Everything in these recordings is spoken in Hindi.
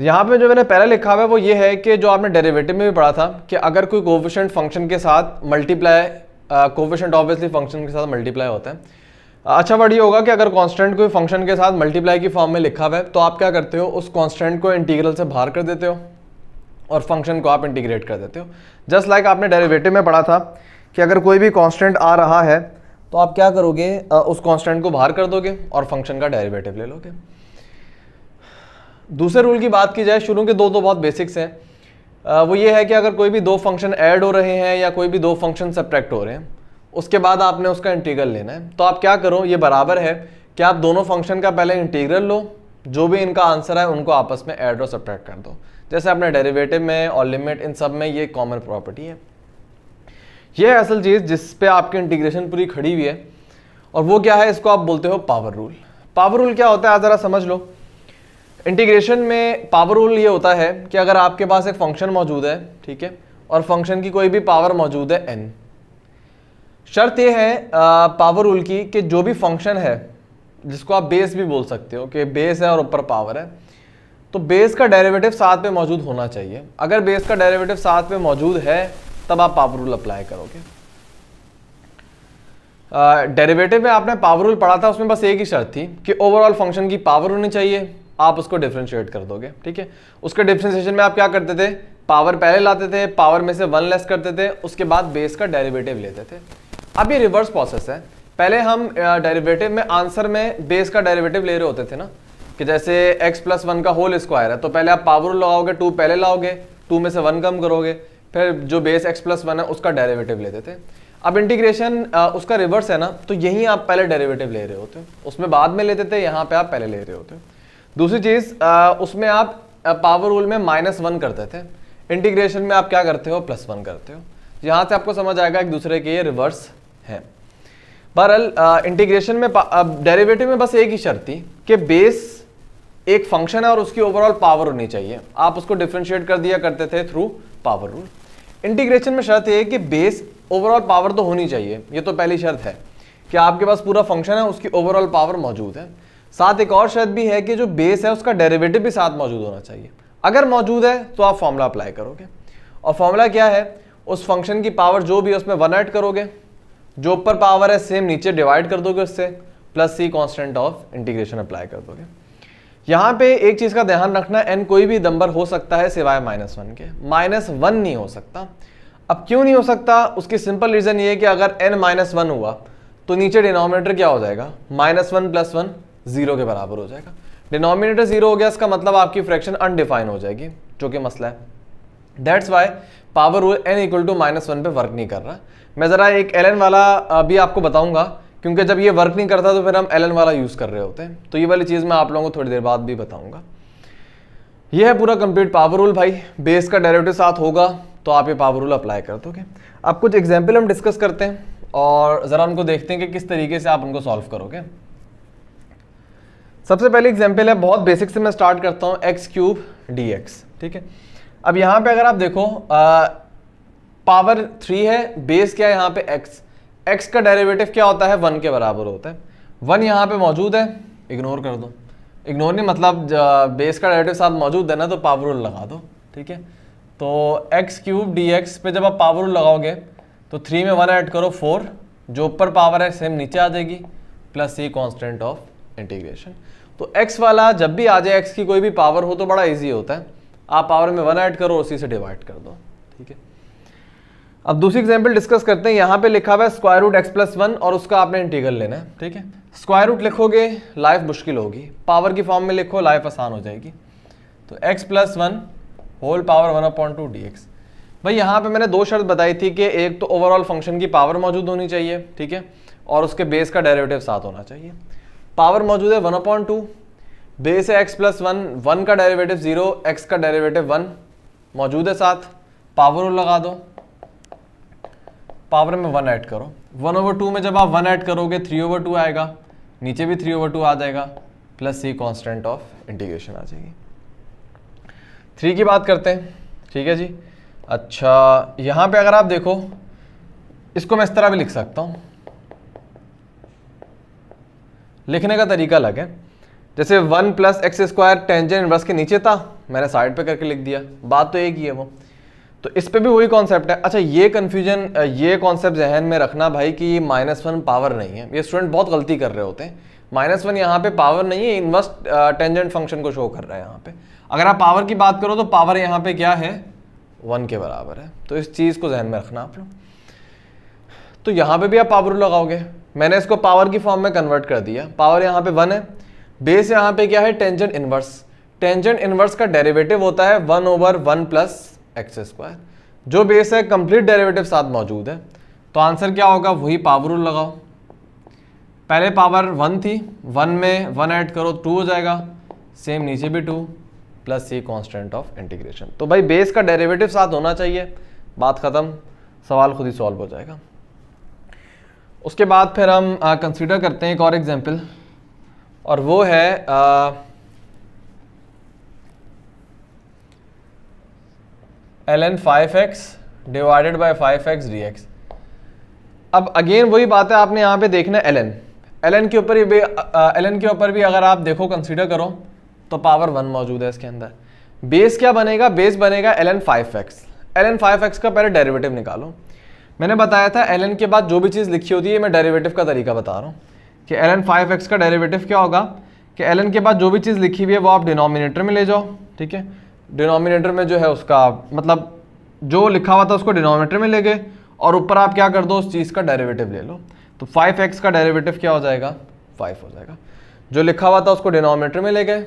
यहाँ पे जो मैंने पहले लिखा हुआ है वो ये है कि जो आपने डेरिवेटिव में भी पढ़ा था कि अगर कोई कोविशेंट फंक्शन के साथ मल्टीप्लाई कोविशेंट ऑब्वियसली फंक्शन के साथ मल्टीप्लाई होता है अच्छा वर्ड ये होगा कि अगर कांस्टेंट कोई फंक्शन के साथ मल्टीप्लाई की फॉर्म में लिखा हुआ है तो आप क्या करते हो उस कांस्टेंट को इंटीग्रल से बाहर कर देते हो और फंक्शन को आप इंटीग्रेट कर देते हो जस्ट लाइक like आपने डेरिवेटिव में पढ़ा था कि अगर कोई भी कांस्टेंट आ रहा है तो आप क्या करोगे uh, उस कांस्टेंट को बाहर कर दोगे और फंक्शन का डेरिवेटिव ले लोगे दूसरे रूल की बात की जाए शुरू के दो तो बहुत बेसिक्स हैं वो ये है कि अगर कोई भी दो फंक्शन ऐड हो रहे हैं या कोई भी दो फंक्शन सब्ट्रैक्ट हो रहे हैं उसके बाद आपने उसका इंटीग्रल लेना है तो आप क्या करो ये बराबर है कि आप दोनों फंक्शन का पहले इंटीग्रल लो जो भी इनका आंसर है उनको आपस में ऐड और सब्ट्रैक्ट कर दो जैसे अपने डेरिवेटिव में और लिमिट इन सब में ये कॉमन प्रॉपर्टी है ये है असल चीज़ जिस पर आपकी इंटीग्रेशन पूरी खड़ी हुई है और वो क्या है इसको आप बोलते हो पावर रूल पावर रूल क्या होता है ज़रा समझ लो इंटीग्रेशन में पावर रूल ये होता है कि अगर आपके पास एक फंक्शन मौजूद है ठीक है और फंक्शन की कोई भी पावर मौजूद है एन शर्त यह है पावर रूल की कि जो भी फंक्शन है जिसको आप बेस भी बोल सकते हो कि बेस है और ऊपर पावर है तो बेस का डेरिवेटिव साथ में मौजूद होना चाहिए अगर बेस का डेरिवेटिव साथ में मौजूद है तब आप पावर रूल अप्लाई करोगे डेरिवेटिव में आपने पावर रूल पढ़ा था उसमें बस एक ही शर्त थी कि ओवरऑल फंक्शन की पावर होनी चाहिए आप उसको डिफ्रेंशिएट कर दोगे ठीक है उसके डिफ्रेंशिएशन में आप क्या करते थे पावर पहले लाते थे पावर में से वन लेस करते थे उसके बाद बेस का डेरिवेटिव लेते थे अब ये रिवर्स प्रोसेस है पहले हम डेरिवेटिव में आंसर में बेस का डेरिवेटिव ले रहे होते थे ना कि जैसे x प्लस वन का होल स्क्वायर है तो पहले आप पावर लगाओगे टू पहले लाओगे टू में से वन कम करोगे फिर जो बेस x प्लस वन है उसका डेरिवेटिव लेते थे अब इंटीग्रेशन उसका रिवर्स है ना तो यहीं आप पहले डेरिवेटिव ले रहे होते हो उसमें बाद में लेते थे यहाँ पे आप पहले ले रहे होते हो दूसरी चीज उसमें आप पावर रूल में माइनस वन करते थे इंटीग्रेशन में आप क्या करते हो प्लस वन करते हो यहाँ से आपको समझ आएगा एक दूसरे के ये रिवर्स है बहरअल इंटीग्रेशन में डेरिवेटिव में बस एक ही शर्त थी कि बेस एक फंक्शन है और उसकी ओवरऑल पावर होनी चाहिए आप उसको डिफ्रेंशिएट कर दिया करते थे थ्रू पावर रूल इंटीग्रेशन में शर्त यह है कि बेस ओवरऑल पावर तो होनी चाहिए ये तो पहली शर्त है कि आपके पास पूरा फंक्शन है उसकी ओवरऑल पावर मौजूद है साथ एक और शर्त भी है कि जो बेस है उसका डेरिवेटिव भी साथ मौजूद होना चाहिए अगर मौजूद है तो आप फॉर्मूला अप्लाई करोगे और फॉर्मूला क्या है उस फंक्शन की पावर जो भी है उसमें वन ऐड करोगे जो ऊपर पावर है सेम नीचे डिवाइड कर दोगे उससे plus C constant of integration apply कर दोगे यहाँ पे एक चीज़ का ध्यान रखना एन कोई भी नंबर हो सकता है सिवाय माइनस वन के माइनस वन नहीं हो सकता अब क्यों नहीं हो सकता उसकी सिंपल रीज़न ये है कि अगर एन माइनस वन हुआ तो नीचे डिनोमिनेटर क्या हो जाएगा minus one plus one zero के बराबर हो जाएगा डिनोमिनेटर जीरो हो गया इसका मतलब आपकी फ्रैक्शन अनडिफाइन हो जाएगी जो कि मसला है that's why power rule N equal to minus one पर वर्क नहीं कर रहा मैं ज़रा एक एल वाला अभी आपको बताऊंगा क्योंकि जब ये वर्क नहीं करता तो फिर हम एल वाला यूज़ कर रहे होते हैं तो ये वाली चीज़ मैं आप लोगों को थोड़ी देर बाद भी बताऊँगा ये है पूरा कंप्लीट पावर रूल भाई बेस का डायरेक्टिव साथ होगा तो आप ये पावर रूल अप्लाई कर दोगे अब कुछ एग्जाम्पल हम डिस्कस करते हैं और ज़रा उनको देखते हैं कि किस तरीके से आप उनको सॉल्व करोगे सबसे पहले एग्जाम्पल है बहुत बेसिक से मैं स्टार्ट करता हूँ एक्स क्यूब डी एक्स ठीक है अब यहाँ पे अगर आप देखो आ, पावर थ्री है बेस क्या है यहाँ पे एक्स एक्स का डेरिवेटिव क्या होता है वन के बराबर होता है वन यहाँ पे मौजूद है इग्नोर कर दो इग्नोर नहीं मतलब बेस का डेरिवेटिव साथ मौजूद है ना तो पावर रूल लगा दो ठीक है तो एक्स क्यूब डी एक्स पे जब आप पावर रूल लगाओगे तो थ्री में वन ऐड करो फोर जो ऊपर पावर है सेम नीचे आ जाएगी plus C constant of integration तो x वाला जब भी आ जाए x की कोई भी पावर हो तो बड़ा इजी होता है आप पावर में वन ऐड करो उसी से डिवाइड कर दो ठीक है अब दूसरी एग्जाम्पल डिस्कस करते हैं यहाँ पे लिखा हुआ है square root X plus one और उसका आपने इंटीग्रल लेना है ठीक है स्क्वायर रूट लिखोगे लाइफ मुश्किल होगी पावर की फॉर्म में लिखो लाइफ आसान हो जाएगी तो X plus one whole power one upon two D X भाई यहाँ पे मैंने दो शर्त बताई थी कि एक तो ओवरऑल फंक्शन की पावर मौजूद होनी चाहिए ठीक है और उसके बेस का डायरेवेटिव साथ होना चाहिए पावर मौजूद है वन अपॉइंट टू बेस है एक्स प्लस वन वन का डेरिवेटिव ज़ीरो एक्स का डेरिवेटिव वन मौजूद है साथ पावर लगा दो पावर में वन ऐड करो वन ओवर टू में जब आप वन ऐड करोगे थ्री ओवर टू आएगा नीचे भी थ्री ओवर टू आ जाएगा plus C constant of integration आ जाएगी थ्री की बात करते हैं ठीक है जी अच्छा यहाँ पे अगर आप देखो इसको मैं इस तरह भी लिख सकता हूँ लिखने का तरीका अलग है जैसे one plus x square tangent inverse के नीचे था मैंने साइड पे करके लिख दिया बात तो एक ही है वो तो इस पर भी वही कॉन्सेप्ट है अच्छा ये कन्फ्यूजन ये कॉन्सेप्ट जहन में रखना भाई कि माइनस वन पावर नहीं है ये स्टूडेंट बहुत गलती कर रहे होते हैं माइनस वन यहाँ पे पावर नहीं है इनवर्स टेंजेंट फंक्शन को शो कर रहा है यहाँ पे अगर आप पावर की बात करो तो पावर यहाँ पे क्या है वन के बराबर है तो इस चीज़ को जहन में रखना आप लोग तो यहाँ पे भी आप पावर लगाओगे मैंने इसको पावर की फॉर्म में कन्वर्ट कर दिया पावर यहाँ पे वन है बेस यहाँ पे क्या है टेंजेंट इन्वर्स टेंजेंट इन्वर्स का डेरिवेटिव होता है one over one plus x square जो बेस है कंप्लीट डेरिवेटिव साथ मौजूद है तो आंसर क्या होगा वही पावर रूल लगाओ पहले पावर वन थी वन में वन ऐड करो टू हो जाएगा सेम नीचे भी टू प्लस ये कॉन्स्टेंट ऑफ इंटीग्रेशन तो भाई बेस का डेरिवेटिव साथ होना चाहिए बात ख़त्म सवाल खुद ही सॉल्व हो जाएगा उसके बाद फिर हम कंसिडर करते हैं एक और एग्जांपल और वो है आ, L N five X divided by five X D X अब अगेन वही बात है आपने यहाँ पे देखना एल एन एल एन के ऊपर भी एल एन के ऊपर भी अगर आप देखो कंसीडर करो तो पावर वन मौजूद है इसके अंदर बेस क्या बनेगा बेस बनेगा L N five X L N five X का पहले डेरिवेटिव निकालो मैंने बताया था एल के बाद जो भी चीज़ लिखी होती है मैं डेरिवेटिव का तरीका बता रहा हूँ कि एल एन एक्स का डेरेवेटिव क्या होगा कि एल के बाद जो भी चीज़ लिखी हुई है वो आप डिनोमिनेटर में ले जाओ ठीक है डिनोमिनेटर में जो है उसका मतलब जो लिखा हुआ था उसको डिनोमिनेटर में ले गए और ऊपर आप क्या कर दो उस चीज़ का डेरिवेटिव ले लो तो फाइव एक्स का डेरिवेटिव क्या हो जाएगा फाइव हो जाएगा जो लिखा हुआ था उसको डिनोमिनेटर में ले गए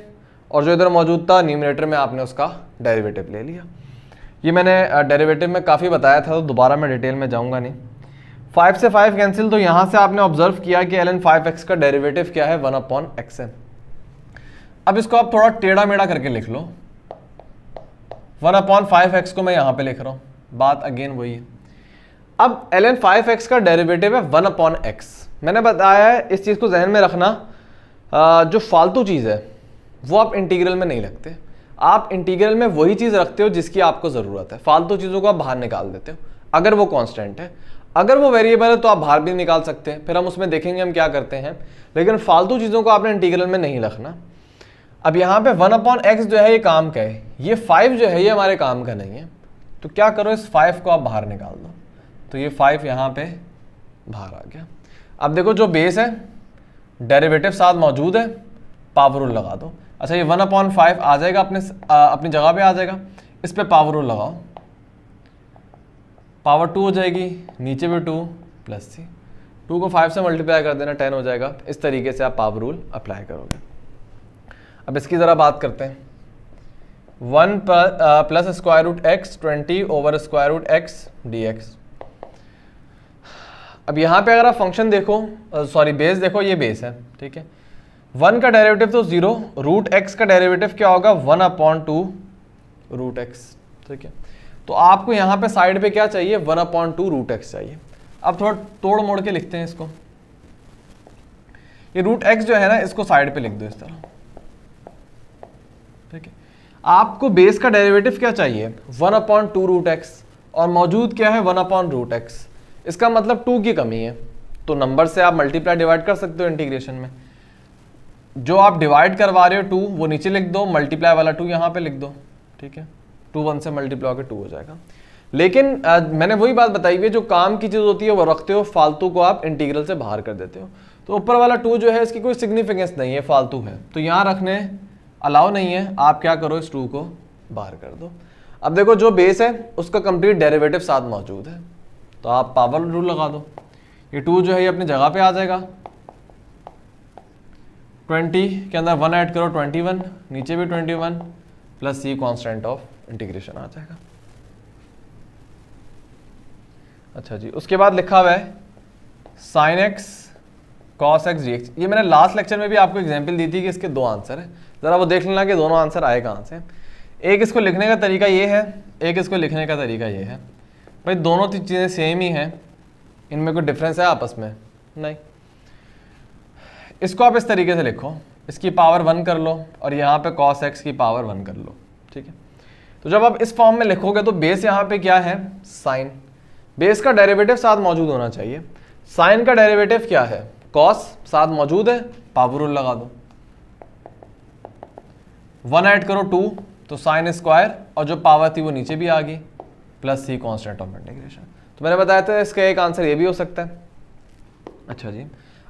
और जो इधर मौजूद था न्यूमिनेटर में आपने उसका डेरिवेटिव ले लिया ये मैंने डेरिवेटिव में काफ़ी बताया था तो दोबारा मैं डिटेल में जाऊंगा नहीं फाइव से फाइव कैंसिल तो यहाँ से आपने ऑब्जर्व किया कि एल एन फाइव एक्स का डेरिवेटिव क्या है वन अपॉन एक्स एन अब इसको आप थोड़ा टेढ़ा मेढ़ा करके लिख लो वन अपॉन फाइव एक्स को मैं यहाँ पे लिख रहा हूँ बात अगेन वही है अब एल एन फाइव एक्स का डेरिवेटिव है वन अपॉन एक्स मैंने बताया है इस चीज़ को जहन में रखना जो फालतू चीज़ है वो आप इंटीग्रल में नहीं लगते आप इंटीग्रल में वही चीज़ रखते हो जिसकी आपको ज़रूरत है फालतू चीज़ों को आप बाहर निकाल देते हो अगर वो कॉन्स्टेंट है अगर वो वेरिएबल है तो आप बाहर भी निकाल सकते हैं फिर हम उसमें देखेंगे हम क्या करते हैं लेकिन फालतू चीज़ों को आपने इंटीग्रल में नहीं रखना अब यहाँ पे वन अपॉन एक्स जो है ये काम का है ये फाइव जो है ये हमारे काम का नहीं है तो क्या करो इस फाइव को आप बाहर निकाल दो तो ये फाइव यहाँ पर बाहर आ गया अब देखो जो बेस है डेरेवेटिव साथ मौजूद है पावर लगा दो अच्छा ये वन अपॉन फाइव आ जाएगा अपने आ, अपनी जगह पे आ जाएगा इस पर पावर रूल लगाओ पावर टू हो जाएगी नीचे भी टू प्लस सी टू को फाइव से मल्टीप्लाई कर देना टेन हो जाएगा इस तरीके से आप पावर रूल अप्लाई करोगे अब इसकी ज़रा बात करते हैं one plus square root X twenty over square root X D X अब यहाँ पे अगर आप फंक्शन देखो सॉरी बेस देखो ये बेस है ठीक है वन का डेरिवेटिव तो जीरो रूट एक्स का डेरिवेटिव क्या होगा one upon two root X ठीक है तो आपको यहां पे साइड पे क्या चाहिए one upon two root X चाहिए अब थोड़ा तोड़ मोड़ के लिखते हैं इसको ये रूट एक्स जो है ना इसको साइड पे लिख दो इस तरह ठीक है आपको बेस का डेरिवेटिव क्या चाहिए one upon two root x और मौजूद क्या है वन अपॉन रूट एक्स इसका मतलब टू की कमी है तो नंबर से आप मल्टीप्लाई डिवाइड कर सकते हो इंटीग्रेशन में जो आप डिवाइड करवा रहे हो टू वो नीचे लिख दो मल्टीप्लाई वाला टू यहाँ पे लिख दो ठीक है टू वन से मल्टीप्लाई होकर टू हो जाएगा लेकिन आ, मैंने वही बात बताई हुई जो काम की चीज़ होती है वो रखते हो फालतू को आप इंटीग्रल से बाहर कर देते हो तो ऊपर वाला टू जो है इसकी कोई सिग्निफिकेंस नहीं है फालतू है तो यहाँ रखने अलाउ नहीं है आप क्या करो इस टू को बाहर कर दो अब देखो जो बेस है उसका कंप्लीट डेरिवेटिव साथ मौजूद है तो आप पावर रूल लगा दो ये टू जो है ये अपनी जगह पे आ जाएगा ट्वेंटी के अंदर वन ऐड करो ट्वेंटी वन नीचे भी twenty one plus C constant of integration आ जाएगा अच्छा जी उसके बाद लिखा हुआ है sine x cos x D x ये मैंने लास्ट लेक्चर में भी आपको एग्जाम्पल दी थी कि इसके दो आंसर हैं ज़रा वो देख लेना कि दोनों आंसर आए कहाँ से एक इसको लिखने का तरीका ये है एक इसको लिखने का तरीका ये है भाई दोनों चीज़ें सेम ही हैं इनमें कोई डिफरेंस है आपस में नहीं इसको आप इस तरीके से लिखो इसकी पावर वन कर लो और यहाँ पे कॉस एक्स की पावर वन कर लो ठीक है तो जब आप इस फॉर्म में लिखोगे तो बेस यहाँ पे क्या है साइन बेस का डेरिवेटिव साथ मौजूद होना चाहिए साइन का डेरिवेटिव क्या है कॉस साथ मौजूद है पावर रूल लगा दो वन ऐड करो टू तो साइन स्क्वायर और जो पावर थी वो नीचे भी आ गई plus C constant of integration तो मैंने बताया था इसका एक आंसर ये भी हो सकता है अच्छा जी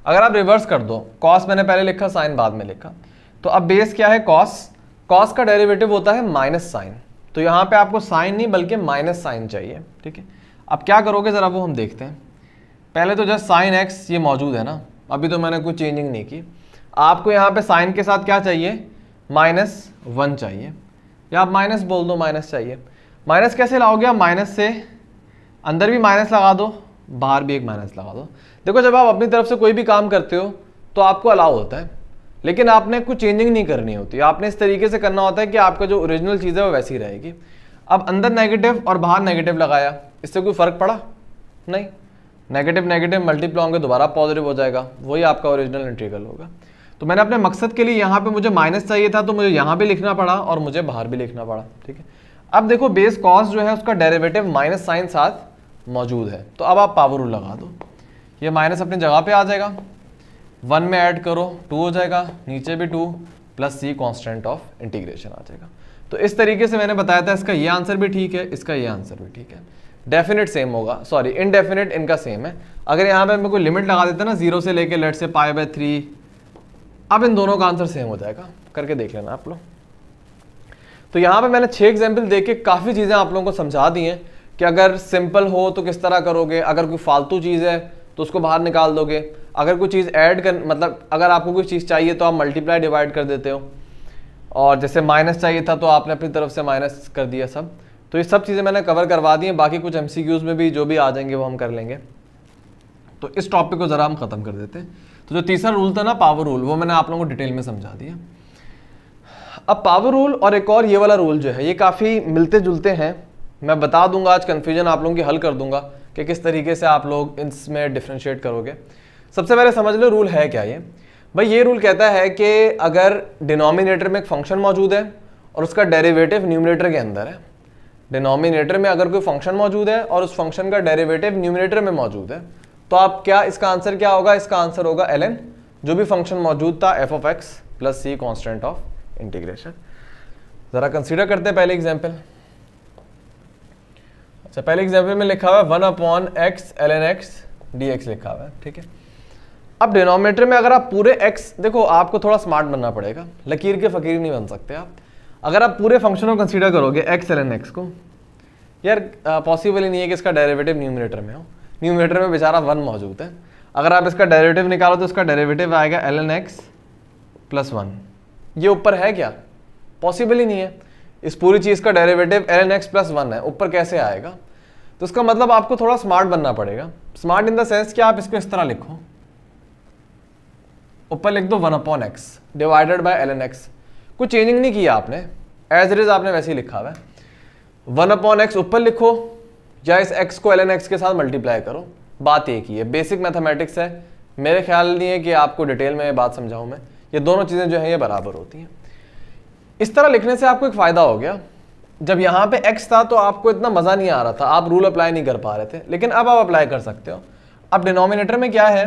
अगर आप रिवर्स कर दो कॉस मैंने पहले लिखा साइन बाद में लिखा तो अब बेस क्या है कॉस कॉस का डेरिवेटिव होता है माइनस साइन तो यहाँ पे आपको साइन नहीं बल्कि माइनस साइन चाहिए ठीक है अब क्या करोगे ज़रा वो हम देखते हैं पहले तो जस्ट साइन एक्स ये मौजूद है ना अभी तो मैंने कोई चेंजिंग नहीं की आपको यहाँ पे साइन के साथ क्या चाहिए माइनस वन चाहिए या आप माइनस बोल दो माइनस चाहिए माइनस कैसे लाओगे आप माइनस से अंदर भी माइनस लगा दो बाहर भी एक माइनस लगा दो देखो जब आप अपनी तरफ से कोई भी काम करते हो तो आपको अलाव होता है लेकिन आपने कुछ चेंजिंग नहीं करनी होती आपने इस तरीके से करना होता है कि आपका जो ओरिजिनल चीज़ है वो वैसी रहेगी अब अंदर नेगेटिव और बाहर नेगेटिव लगाया इससे कोई फ़र्क पड़ा नहीं नेगेटिव नेगेटिव मल्टीप्लाई होंगे दोबारा पॉजिटिव हो जाएगा वही आपका ओरिजिनल इंटीग्रल होगा तो मैंने अपने मकसद के लिए यहाँ पे मुझे माइनस चाहिए था तो मुझे यहाँ भी लिखना पड़ा और मुझे बाहर भी लिखना पड़ा ठीक है अब देखो बेस कॉस्ट जो है उसका डेरिवेटिव माइनस साइन साथ मौजूद है तो अब आप पावर रूल लगा दो ये माइनस अपनी जगह पे आ जाएगा वन में ऐड करो टू हो जाएगा नीचे भी two plus C constant of integration आ जाएगा तो इस तरीके से मैंने बताया था इसका ये आंसर भी ठीक है इसका ये आंसर भी ठीक है डेफिनेट सेम होगा सॉरी इनडेफिनेट इनका सेम है अगर यहाँ पे हमें कोई लिमिट लगा देते ना जीरो से लेके लेट से पाए बाय थ्री अब इन दोनों का आंसर सेम हो जाएगा करके देख लेना आप लोग तो यहाँ पे मैंने छः एग्जाम्पल दे के काफ़ी चीज़ें आप लोगों को समझा दी हैं कि अगर सिंपल हो तो किस तरह करोगे अगर कोई फालतू चीज़ है तो उसको बाहर निकाल दोगे अगर कोई चीज़ ऐड कर मतलब अगर आपको कोई चीज़ चाहिए तो आप मल्टीप्लाई डिवाइड कर देते हो और जैसे माइनस चाहिए था तो आपने अपनी तरफ से माइनस कर दिया सब तो ये सब चीज़ें मैंने कवर करवा दी हैं बाकी कुछ एम में भी जो भी आ जाएंगे वो हम कर लेंगे तो इस टॉपिक को ज़रा हम ख़त्म कर देते हैं तो जो तीसरा रूल था ना पावर रूल वो मैंने आप लोगों को डिटेल में समझा दिया अब पावर रूल और एक और ये वाला रूल जो है ये काफ़ी मिलते जुलते हैं मैं बता दूंगा आज कन्फ्यूजन आप लोगों की हल कर दूंगा कि किस तरीके से आप लोग इसमें डिफ्रेंशिएट करोगे सबसे पहले समझ लो रूल है क्या ये भाई ये रूल कहता है कि अगर डिनोमिनेटर में एक फंक्शन मौजूद है और उसका डेरिवेटिव न्यूमिनेटर के अंदर है डिनोमिनेटर में अगर कोई फंक्शन मौजूद है और उस फंक्शन का डेरिवेटिव न्यूमिनेटर में मौजूद है तो आप क्या इसका आंसर क्या होगा इसका आंसर होगा एल जो भी फंक्शन मौजूद था f of x plus C constant of integration ज़रा कंसिडर करते हैं पहले एग्जाम्पल अच्छा पहले एग्जाम्पल में लिखा हुआ है one upon x L N x D x लिखा हुआ है ठीक है अब डिनोमिनेटर में अगर आप पूरे एक्स देखो आपको थोड़ा स्मार्ट बनना पड़ेगा लकीर के फकीर नहीं बन सकते आप अगर आप पूरे फंक्शन को कंसीडर करोगे एक्स एल एन एक्स को यार पॉसिबल ही नहीं है कि इसका डेरिवेटिव न्यूमिनेटर में हो न्यूमिनेटर में बेचारा वन मौजूद है अगर आप इसका डेरिवेटिव निकालो तो इसका डेरिवेटिव आएगा l N x plus one ये ऊपर है क्या पॉसिबल ही नहीं है इस पूरी चीज़ का derivative l N x plus one है ऊपर कैसे आएगा तो इसका मतलब आपको थोड़ा स्मार्ट बनना पड़ेगा स्मार्ट इन द सेंस कि आप इसको इस तरह लिखो ऊपर लिख दो one upon x divided by l N x कुछ चेंजिंग नहीं किया आपने एज इट इज़ आपने वैसे ही लिखा हुआ वन अपॉन एक्स ऊपर लिखो या इस एक्स को एल एन एक्स के साथ मल्टीप्लाई करो बात एक ही है बेसिक मैथमेटिक्स है मेरे ख्याल नहीं है कि आपको डिटेल में ये बात समझाऊँ मैं ये दोनों चीज़ें जो है ये बराबर होती हैं इस तरह लिखने से आपको एक फ़ायदा हो गया जब यहाँ पे x था तो आपको इतना मज़ा नहीं आ रहा था आप रूल अप्लाई नहीं कर पा रहे थे लेकिन अब आप अप्लाई कर सकते हो अब डिनोमिनेटर में क्या है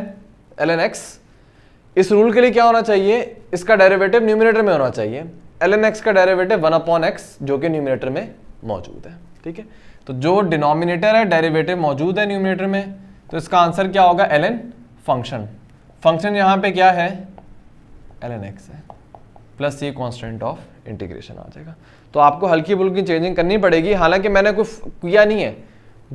एल एन एक्स इस रूल के लिए क्या होना चाहिए इसका डेरिवेटिव न्यूमिनेटर में होना चाहिए एल एन एक्स का डेरिवेटिव वन अपॉन एक्स जो कि न्यूमिनेटर में मौजूद है ठीक है तो जो डिनोमिनेटर है डेरेवेटिव मौजूद है न्यूमिनेटर में तो इसका आंसर क्या होगा एल एन फंक्शन फंक्शन यहाँ पे क्या है एल एन एक्स है प्लस ये कॉन्स्टेंट ऑफ इंटीग्रेशन आ जाएगा तो आपको हल्की फुल्की चेंजिंग करनी पड़ेगी हालांकि मैंने कुछ किया नहीं है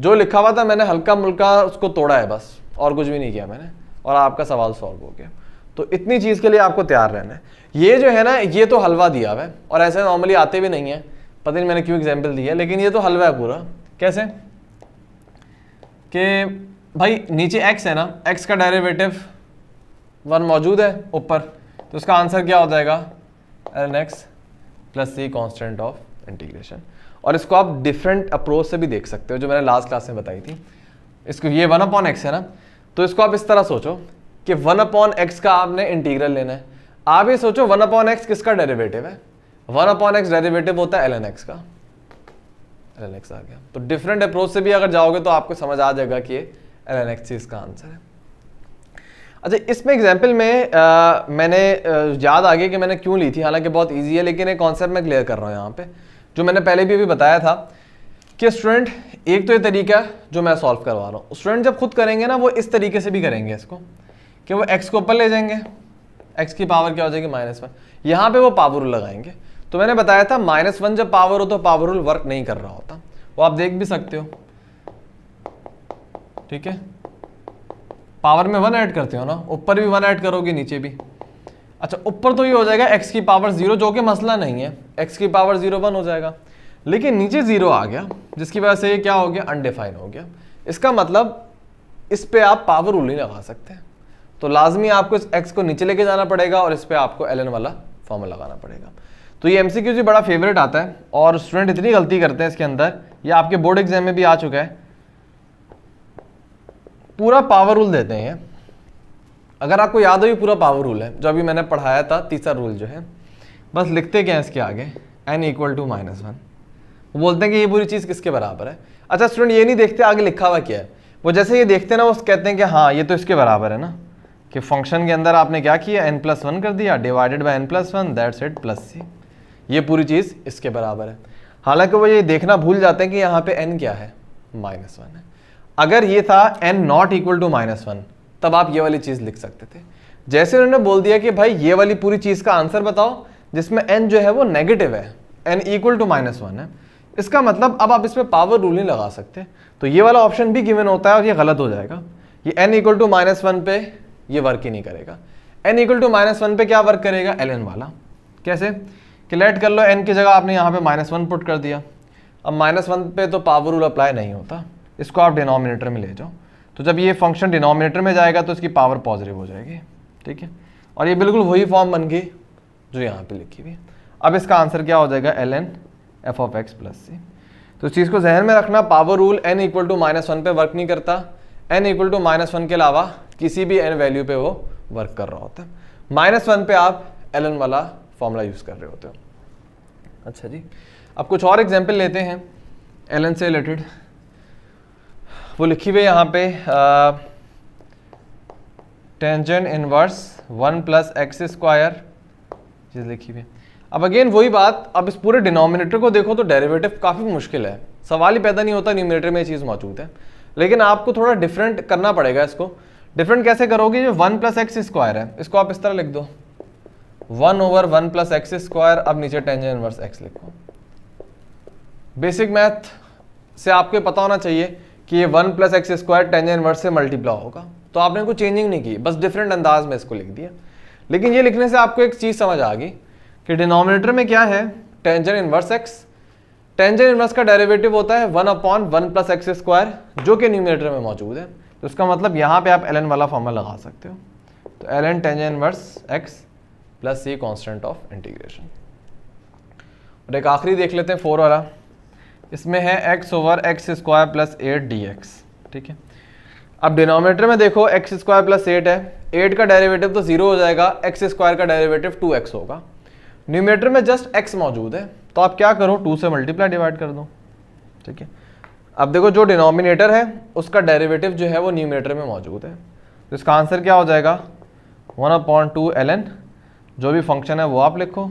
जो लिखा हुआ था मैंने हल्का मुल्का उसको तोड़ा है बस और कुछ भी नहीं किया मैंने और आपका सवाल सॉल्व हो गया तो इतनी चीज़ के लिए आपको तैयार रहना है ये जो है ना ये तो हलवा दिया हुआ है और ऐसे नॉर्मली आते भी नहीं है पता नहीं मैंने क्यों एग्जाम्पल दिया है लेकिन ये तो हलवा है पूरा कैसे कि भाई नीचे एक्स है ना एक्स का डेरिवेटिव वन मौजूद है ऊपर तो उसका आंसर क्या हो जाएगा n x plus C constant of integration और इसको आप डिफरेंट अप्रोच से भी देख सकते हो जो मैंने लास्ट क्लास में बताई थी इसको ये वन अपॉन एक्स है ना तो इसको आप इस तरह सोचो कि वन अपॉन एक्स का आपने इंटीग्रल लेना है आप ये सोचो वन अपॉन एक्स किसका डेरिवेटिव है वन अपॉन एक्स डेरिवेटिव होता है एल एन एक्स का एल एन एक्स आ गया तो डिफरेंट अप्रोच से भी अगर जाओगे तो आपको समझ आ जाएगा कि ये एल एन एक्स चीज़ का आंसर है अच्छा इसमें एग्जाम्पल में आ, मैंने याद आ गया कि मैंने क्यों ली थी हालांकि बहुत ईजी है लेकिन एक कॉन्सेप्ट मैं क्लियर कर रहा हूँ यहाँ पे जो मैंने पहले भी अभी बताया था कि स्टूडेंट एक तो ये तरीका जो मैं सॉल्व करवा रहा हूँ स्टूडेंट जब खुद करेंगे ना वो इस तरीके से भी करेंगे इसको कि वो एक्स को ऊपर ले जाएंगे एक्स की पावर क्या हो जाएगी माइनस वन यहाँ पर वो पावर रूल लगाएंगे तो मैंने बताया था माइनस वन जब पावर हो तो पावर रूल वर्क नहीं कर रहा होता वो आप देख भी सकते हो ठीक है पावर में वन ऐड करते हो ना ऊपर भी वन ऐड करोगे नीचे भी अच्छा ऊपर तो ये हो जाएगा एक्स की पावर जीरो जो कि मसला नहीं है एक्स की पावर जीरो वन हो जाएगा लेकिन नीचे जीरो आ गया जिसकी वजह से ये क्या हो गया अनडिफाइन हो गया इसका मतलब इस पर आप पावर रूल नहीं लगा सकते तो लाजमी आपको इस एक्स को नीचे लेके जाना पड़ेगा और इस पर आपको एल वाला फॉर्म लगाना पड़ेगा तो ये एम जी बड़ा फेवरेट आता है और स्टूडेंट इतनी गलती करते हैं इसके अंदर ये आपके बोर्ड एग्जाम में भी आ चुका है पूरा पावर रूल देते हैं अगर आपको याद हो ये पूरा पावर रूल है जो अभी मैंने पढ़ाया था तीसरा रूल जो है बस लिखते क्या है इसके आगे n equal to minus one वो बोलते हैं कि ये पूरी चीज़ किसके बराबर है अच्छा स्टूडेंट ये नहीं देखते आगे लिखा हुआ क्या है वो जैसे ये देखते हैं ना वो कहते हैं कि हाँ ये तो इसके बराबर है ना कि फंक्शन के अंदर आपने क्या किया एन प्लस वन कर दिया divided by n plus one that's set plus c ये पूरी चीज़ इसके बराबर है हालांकि वो ये देखना भूल जाते हैं कि यहाँ पे एन क्या है माइनस वन है अगर ये था n not equal to minus one तब आप ये वाली चीज़ लिख सकते थे जैसे उन्होंने बोल दिया कि भाई ये वाली पूरी चीज़ का आंसर बताओ जिसमें एन जो है वो नेगेटिव है n equal to minus one है इसका मतलब अब आप इसमें पावर रूल नहीं लगा सकते तो ये वाला ऑप्शन भी गिवन होता है और ये गलत हो जाएगा ये n equal to minus one पे ये वर्क ही नहीं करेगा n equal to minus one पे क्या वर्क करेगा एल एन वाला कैसे कि लेट कर लो एन की जगह आपने यहाँ पे माइनस वन पुट कर दिया अब माइनस वन पे तो पावर रूल अप्लाई नहीं होता इसको आप डिनोमिनेटर में ले जाओ तो जब ये फंक्शन डिनोमिनेटर में जाएगा तो इसकी पावर पॉजिटिव हो जाएगी ठीक है और ये बिल्कुल वही फॉर्म बन गई जो यहाँ पे लिखी हुई अब इसका आंसर क्या हो जाएगा l n f of x plus c तो इस चीज़ को जहन में रखना power rule N equal to minus one पर वर्क नहीं करता n equal to minus one के अलावा किसी भी एन वैल्यू पे वो वर्क कर रहा होता है माइनस वन पे आप एल एन वाला फॉर्मूला यूज़ कर रहे होते हो अच्छा जी अब कुछ और एग्जाम्पल लेते हैं एल एन से रिलेटेड वो लिखी हुई यहाँ पे tangent inverse one plus x square चीज़ लिखी हुई अब अगेन वही बात अब इस पूरे डिनोमिनेटर को देखो तो डेरिवेटिव काफ़ी मुश्किल है सवाल ही पैदा नहीं होता न्यूमिनेटर में ये चीज़ मौजूद है लेकिन आपको थोड़ा डिफरेंट करना पड़ेगा इसको डिफरेंट कैसे करोगे जो वन प्लस एक्स स्क्वायर है इसको आप इस तरह लिख दो one over one plus x square अब नीचे टेंजन इनवर्स एक्स लिखो बेसिक मैथ से आपको पता होना चाहिए कि ये one plus x square tan inverse से मल्टीप्लाई होगा तो आपने कुछ चेंजिंग नहीं की बस डिफरेंट अंदाज में इसको लिख दिया लेकिन ये लिखने से आपको एक चीज़ समझ आ गई कि डिनोमिनेटर में क्या है tangent inverse x tangent inverse का डेरिवेटिव होता है one upon one plus x square जो कि न्यूमिनेटर में मौजूद है तो उसका मतलब यहाँ पे आप एल वाला फॉर्मूला लगा सकते हो तो l n tangent inverse x plus C constant of integration और एक आखिरी देख लेते हैं फोर वाला इसमें है x over x square plus eight d x ठीक है अब डिनोमिनेटर में देखो एक्स स्क्वायर प्लस एट है एट का डेरिवेटिव तो ज़ीरो हो जाएगा एक्स स्क्वायर का डेरिवेटिव टू एक्स होगा न्यूमेटर में जस्ट एक्स मौजूद है तो आप क्या करो टू से मल्टीप्लाई डिवाइड कर दो ठीक है अब देखो जो डिनोमिनेटर है उसका डेरिवेटिव जो है वो न्यूमिनेटर में मौजूद है तो इसका आंसर क्या हो जाएगा one upon two l n जो भी फंक्शन है वो आप लिखो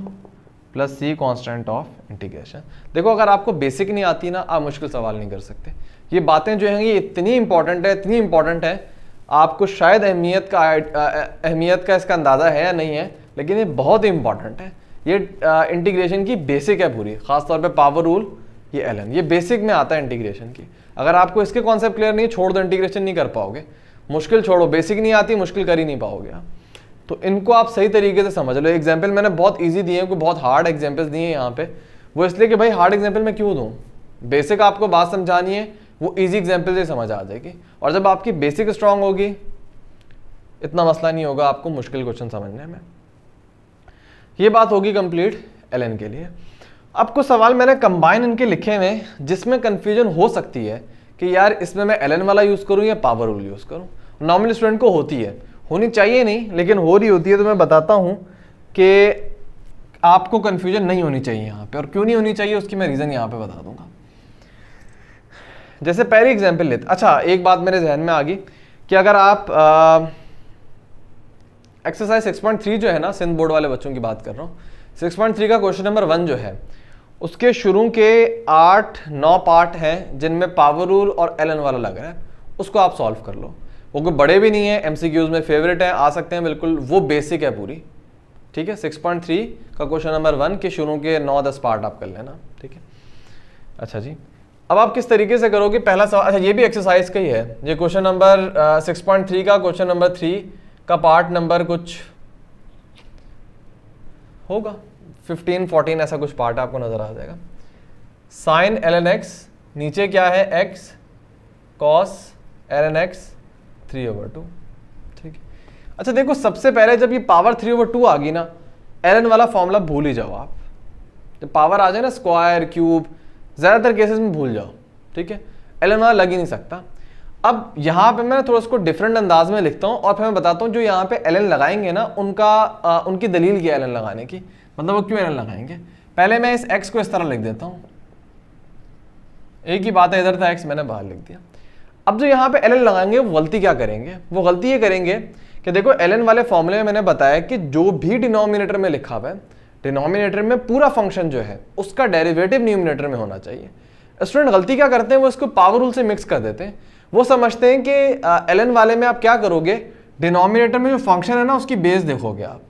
plus C constant of integration देखो अगर आपको बेसिक नहीं आती ना आप मुश्किल सवाल नहीं कर सकते ये बातें जो हैं ये इतनी इंपॉर्टेंट है इतनी इंपॉर्टेंट है आपको शायद अहमियत का अहमियत का इसका अंदाज़ा है या नहीं है लेकिन ये बहुत ही इंपॉर्टेंट है ये इंटीग्रेशन की बेसिक है पूरी खासतौर पर पावर रूल ये एल ये बेसिक में आता है इंटीग्रेशन की अगर आपको इसके कॉन्सेप्ट क्लियर नहीं छोड़ दो इंटीग्रेशन नहीं कर पाओगे मुश्किल छोड़ो बेसिक नहीं आती मुश्किल कर ही नहीं पाओगे आप तो इनको आप सही तरीके से समझ लो एग्जाम्पल मैंने बहुत ईजी दिए हैं कोई बहुत हार्ड एग्जाम्पल्स दिए हैं यहाँ पे वो इसलिए कि भाई हार्ड एग्जाम्पल मैं क्यों दूँ बेसिक आपको बात समझानी है वो ईजी एग्जाम्पल से समझ आ जाएगी और जब आपकी बेसिक स्ट्रांग होगी इतना मसला नहीं होगा आपको मुश्किल क्वेश्चन समझने में ये बात होगी कंप्लीट एल के लिए अब कुछ सवाल मैंने कंबाइन इनके लिखे हुए जिसमें कन्फ्यूजन हो सकती है कि यार इसमें मैं एल वाला यूज़ करूँ या पावर रूल यूज़ करूँ नॉर्मल स्टूडेंट को होती है होनी चाहिए नहीं लेकिन हो रही होती है तो मैं बताता हूँ कि आपको कन्फ्यूजन नहीं होनी चाहिए यहाँ पे और क्यों नहीं होनी चाहिए उसकी मैं रीज़न यहाँ पे बता दूंगा जैसे पहली एग्जाम्पल लेते अच्छा एक बात मेरे जहन में आ गई कि अगर आप एक्सरसाइज 6.3 जो है ना सिंध बोर्ड वाले बच्चों की बात कर रहा हूँ 6.3 का क्वेश्चन नंबर वन जो है उसके शुरू के आठ नौ पार्ट हैं जिनमें पावर रूल और एलन वाला लग रहा है उसको आप सॉल्व कर लो वो कोई बड़े भी नहीं है एमसीक्यूज में फेवरेट है आ सकते हैं बिल्कुल वो बेसिक है पूरी ठीक है 6.3 का क्वेश्चन नंबर वन के शुरू के नौ दस पार्ट आप कर लेना ठीक है अच्छा जी अब आप किस तरीके से करोगे पहला सवाल अच्छा ये भी एक्सरसाइज का ही है ये question number six point three का क्वेश्चन नंबर थ्री का पार्ट नंबर कुछ होगा फिफ्टीन फोर्टीन ऐसा कुछ पार्ट आपको नज़र आ जाएगा साइन एल एन एक्स नीचे क्या है x cos l N x three over two ठीक अच्छा देखो सबसे पहले जब ये पावर थ्री ओवर टू आ गई ना एलन वाला फॉर्मूला भूल ही जाओ आप जब पावर आ जाए ना स्क्वायर क्यूब ज़्यादातर केसेस में भूल जाओ ठीक है एलन वाला लग ही नहीं सकता अब यहाँ पे मैं थोड़ा उसको डिफरेंट अंदाज में लिखता हूँ और फिर मैं बताता हूँ जो यहाँ पे एलन लगाएंगे ना उनका आ, उनकी दलील क्या एलन लगाने की मतलब वो क्यों एलन लगाएंगे पहले मैं इस एक्स को इस तरह लिख देता हूँ एक ही बात है इधर था एक्स मैंने बाहर लिख दिया अब जो यहाँ पे एल लगाएंगे वो गलती क्या करेंगे वो गलती ये करेंगे कि देखो एल वाले फॉर्मूले में मैंने बताया कि जो भी डिनोमिनेटर में लिखा हुआ है डिनोमिनेटर में पूरा फंक्शन जो है उसका डेरिवेटिव न्यूमिनेटर में होना चाहिए स्टूडेंट गलती क्या करते हैं वो इसको पावर रूल से मिक्स कर देते हैं वो समझते हैं कि एल वाले में आप क्या करोगे डिनोमिनेटर में जो फंक्शन है ना उसकी बेस देखोगे आप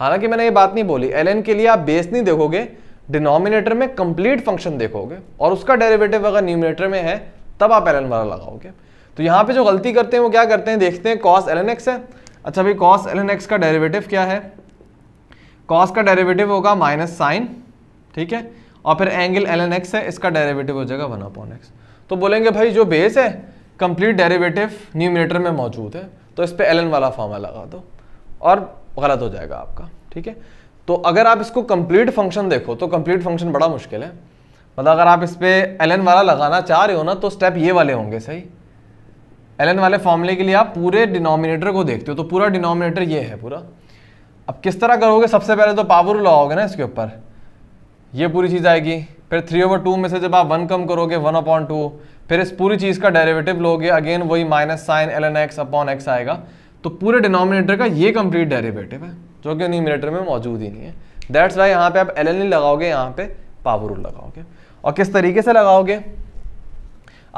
हालांकि मैंने ये बात नहीं बोली एल के लिए आप बेस नहीं देखोगे डिनोमिनेटर में कंप्लीट फंक्शन देखोगे और उसका डेरिवेटिव अगर न्यूमिनेटर में है तब आप एल वाला लगाओगे तो यहाँ पे जो गलती करते हैं वो क्या करते हैं देखते हैं कॉस एल है अच्छा भाई कॉस एल का डेरिवेटिव क्या है कॉस का डेरिवेटिव होगा माइनस साइन ठीक है और फिर एंगल एल है इसका डेरिवेटिव हो जाएगा वन अपॉन एक्स तो बोलेंगे भाई जो बेस है कंप्लीट डेरिवेटिव न्यूमिनेटर में मौजूद है तो इस पर एल वाला फॉर्मा लगा दो और गलत हो जाएगा आपका ठीक है तो अगर आप इसको कंप्लीट फंक्शन देखो तो कंप्लीट फंक्शन बड़ा मुश्किल है मतलब अगर आप इस पर एल वाला लगाना चाह रहे हो ना तो स्टेप ये वाले होंगे सही एल वाले फॉर्मूले के लिए आप पूरे डिनोमिनेटर को देखते हो तो पूरा डिनोमिनेटर ये है पूरा अब किस तरह करोगे सबसे पहले तो पावर लगाओगे ना इसके ऊपर ये पूरी चीज़ आएगी फिर थ्री ओवर टू में से जब आप वन कम करोगे वन अपॉन टू फिर इस पूरी चीज़ का डेरिवेटिव लोगे अगेन वही minus sine l N x upon x आएगा तो पूरे डिनोमिनेटर का ये कंप्लीट डेरिवेटिव है जो कि न्यूमिनेटर में मौजूद ही नहीं है दैट्स वाई यहाँ पे आप एल एन लगाओगे यहाँ पे पावर रूल लगाओगे और किस तरीके से लगाओगे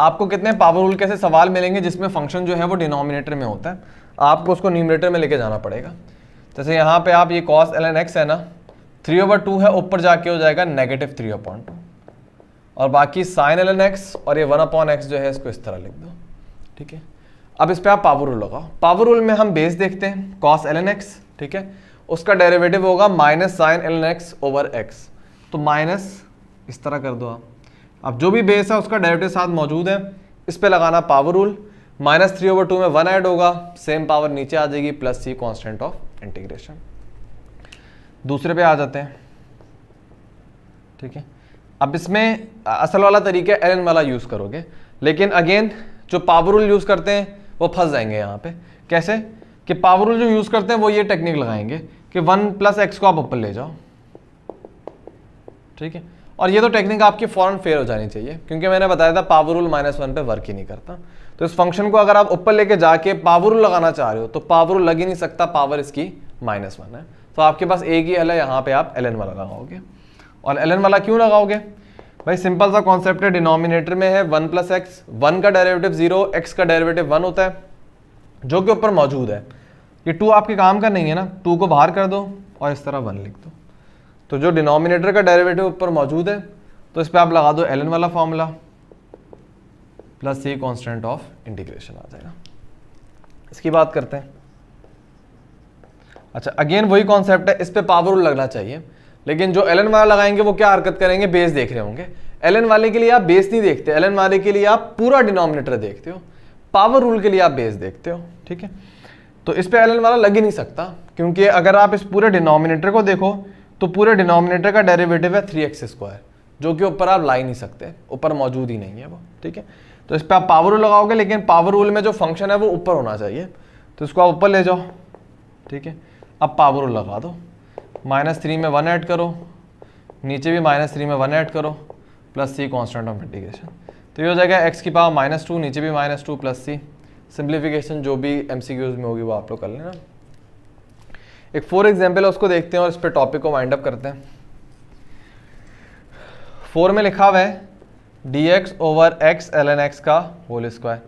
आपको कितने पावर रूल कैसे सवाल मिलेंगे जिसमें फंक्शन जो है वो डिनोमिनेटर में होता है आपको उसको न्यूमिनेटर में लेके जाना पड़ेगा जैसे यहाँ पे आप ये कॉस एल एन एक्स है ना थ्री ओवर टू है ऊपर जाके हो जाएगा नेगेटिव थ्री अपॉन टू और बाकी साइन एल एन एक्स और ये वन अपॉन एक्स जो है इसको इस तरह लिख दो ठीक है अब इस पर आप पावर रूल लगाओ पावर रूल में हम बेस देखते हैं कॉस एल एन एक्स ठीक है उसका डेरेवेटिव होगा minus sine l N x over x तो माइनस इस तरह कर दो आप अब जो भी बेस है उसका डायरेक्टिव साथ मौजूद है इस पर लगाना power rule minus three over two में वन ऐड होगा सेम पावर नीचे आ जाएगी plus c constant of integration दूसरे पे आ जाते हैं ठीक है अब इसमें असल वाला तरीका एल एन वाला यूज़ करोगे लेकिन अगेन जो पावर रूल यूज़ करते हैं वो फंस जाएंगे यहाँ पे कैसे कि पावर रूल जो यूज़ करते हैं वो ये टेक्निक लगाएंगे कि वन प्लस एक्स को आप ऊपर ले जाओ ठीक है और ये तो टेक्निक आपकी फॉरन फेल हो जानी चाहिए क्योंकि मैंने बताया था पावर रूल माइनस वन पर वर्क ही नहीं करता तो इस फंक्शन को अगर आप ऊपर लेके जाके पावर रूल लगाना चाह रहे हो तो पावर रूल लग ही नहीं सकता पावर इसकी माइनस वन है तो आपके पास एक ही एल है यहाँ पे आप एल एन वाला लगाओगे और एल एन वाला क्यों लगाओगे भाई सिंपल सा कॉन्सेप्ट है डिनोमिनेटर में है वन प्लस एक्स वन का डेरेवेटिव जीरो एक्स का डेरेवेटिव वन होता है जो कि ऊपर मौजूद है ये टू आपके काम का नहीं है ना टू को बाहर कर दो और इस तरह वन लिख दो तो जो डिनोमिनेटर का डेरिवेटिव ऊपर मौजूद है तो इस पर आप लगा दो एल वाला formula plus C constant of integration आ जाएगा इसकी बात करते हैं अच्छा अगेन वही कॉन्सेप्ट है इस पर पावर रूल लगना चाहिए लेकिन जो एल वाला लगाएंगे वो क्या हरकत करेंगे बेस देख रहे होंगे एल वाले के लिए आप बेस नहीं देखते एल वाले के लिए आप पूरा डिनोमिनेटर देखते हो पावर रूल के लिए आप बेस देखते हो ठीक है तो इस पर एल वाला लग ही नहीं सकता क्योंकि अगर आप इस पूरे डिनोमिनेटर को देखो तो पूरे डिनोमिनेटर का डेरिवेटिव है थ्री एक्स स्क्वायर जो कि ऊपर आप ला ही नहीं सकते ऊपर मौजूद ही नहीं है वो ठीक है तो इस पर आप पावर रूल लगाओगे लेकिन पावर रूल में जो फंक्शन है वो ऊपर होना चाहिए तो इसको आप ऊपर ले जाओ ठीक है अब पावर रूल लगा दो माइनस थ्री में वन ऐड करो नीचे भी माइनस थ्री में वन ऐड करो plus C constant of integration तो ये हो जाएगा एक्स की पावर माइनस टू नीचे भी minus two plus c simplification जो भी एम में होगी वो आप लोग कर लेना एक फोर एग्जाम्पल उसको देखते हैं और इस पर टॉपिक को वाइंड अप करते हैं फोर में लिखा हुआ है d x over x L N x का होल स्क्वायर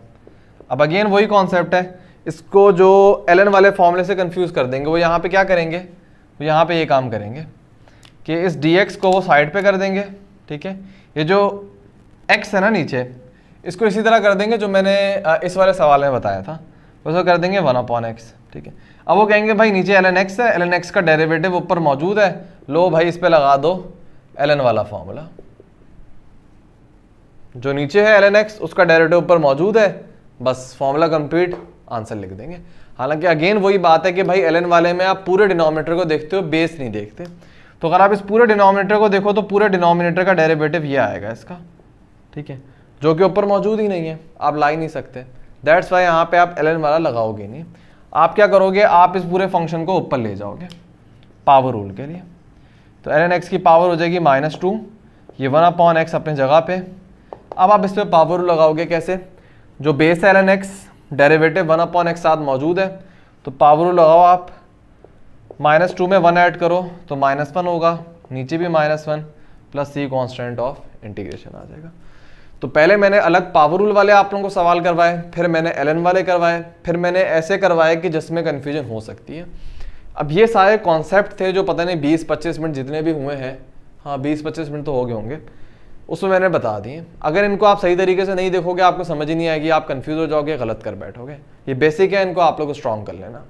अब अगेन वही कॉन्सेप्ट है इसको जो एल एन वाले फॉर्मूले से कंफ्यूज कर देंगे वो यहाँ पे क्या करेंगे वो यहाँ पे ये काम करेंगे कि इस डी एक्स को वो साइड पे कर देंगे ठीक है ये जो एक्स है ना नीचे इसको इसी तरह कर देंगे जो मैंने इस वाले सवाल में बताया था उसको कर देंगे वन अपॉन एक्स ठीक है अब वो कहेंगे भाई नीचे एल एन एक्स है एल एन एक्स का डेरेवेटिव ऊपर मौजूद है लो भाई इस पर लगा दो एल एन वाला फॉर्मूला जो नीचे है एल एन एक्स उसका डेरिवेटिव ऊपर मौजूद है बस फॉर्मूला कंप्लीट आंसर लिख देंगे हालांकि अगेन वही बात है कि भाई एल वाले में आप पूरे डिनोमिनेटर को देखते हो बेस नहीं देखते तो अगर आप इस पूरे डिनोमिनेटर को देखो तो पूरे डिनोमिनेटर का डेरिवेटिव ये आएगा इसका ठीक है जो कि ऊपर मौजूद ही नहीं है आप ला ही नहीं सकते दैट्स वाई यहाँ पे आप एल वाला लगाओगे नहीं आप क्या करोगे आप इस पूरे फंक्शन को ऊपर ले जाओगे पावर रूल के लिए तो एल एन एक्स की पावर हो जाएगी माइनस टू ये वन अपॉन एक्स अपनी जगह पे अब आप इस पर पावर रूल लगाओगे कैसे जो बेस है l N x derivative one upon x साथ मौजूद है तो पावर रूल लगाओ आप माइनस टू में वन ऐड करो तो माइनस वन होगा नीचे भी minus one plus C constant of integration आ जाएगा तो पहले मैंने अलग पावर रूल वाले आप लोगों को सवाल करवाए फिर मैंने एल वाले करवाए फिर मैंने ऐसे करवाए कि जिसमें कन्फ्यूजन हो सकती है अब ये सारे कॉन्सेप्ट थे जो पता नहीं बीस पच्चीस मिनट जितने भी हुए हैं हाँ बीस पच्चीस मिनट तो हो गए होंगे उसमें मैंने बता दिए अगर इनको आप सही तरीके से नहीं देखोगे आपको समझ ही नहीं आएगी आप कन्फ्यूज़ हो जाओगे गलत कर बैठोगे ये बेसिक है इनको आप लोग स्ट्रॉन्ग कर लेना